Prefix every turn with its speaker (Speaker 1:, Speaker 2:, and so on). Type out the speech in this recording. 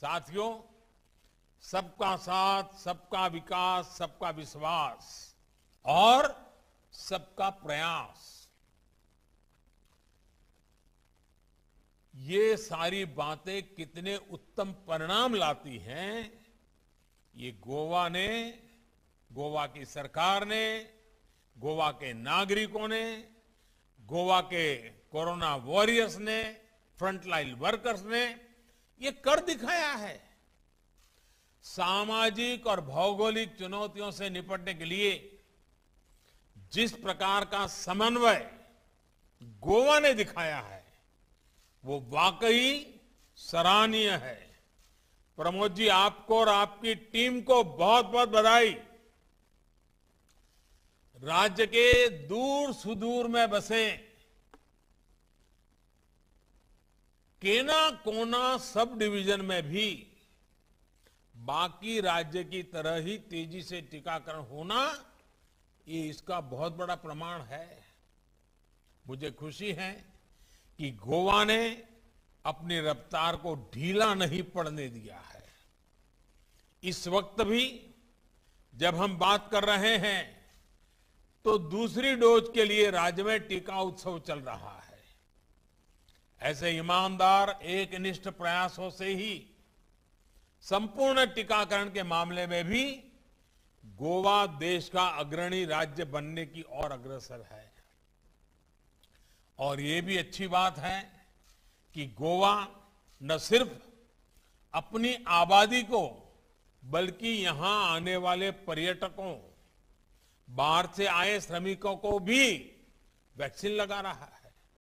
Speaker 1: साथियों सबका साथ सबका विकास सबका विश्वास और सबका प्रयास ये सारी बातें कितने उत्तम परिणाम लाती हैं ये गोवा ने गोवा की सरकार ने गोवा के नागरिकों ने गोवा के कोरोना वॉरियर्स ने फ्रंटलाइन वर्कर्स ने ये कर दिखाया है सामाजिक और भौगोलिक चुनौतियों से निपटने के लिए जिस प्रकार का समन्वय गोवा ने दिखाया है वो वाकई सराहनीय है प्रमोद जी आपको और आपकी टीम को बहुत बहुत बधाई राज्य के दूर सुदूर में बसे केना कोना सब डिवीजन में भी बाकी राज्य की तरह ही तेजी से टीकाकरण होना ये इसका बहुत बड़ा प्रमाण है मुझे खुशी है कि गोवा ने अपनी रफ्तार को ढीला नहीं पड़ने दिया है इस वक्त भी जब हम बात कर रहे हैं तो दूसरी डोज के लिए राज्य में टीका उत्सव चल रहा है ऐसे ईमानदार एक निष्ठ प्रयासों से ही संपूर्ण टीकाकरण के मामले में भी गोवा देश का अग्रणी राज्य बनने की ओर अग्रसर है और ये भी अच्छी बात है कि गोवा न सिर्फ अपनी आबादी को बल्कि यहां आने वाले पर्यटकों बाहर से आए श्रमिकों को भी वैक्सीन लगा रहा है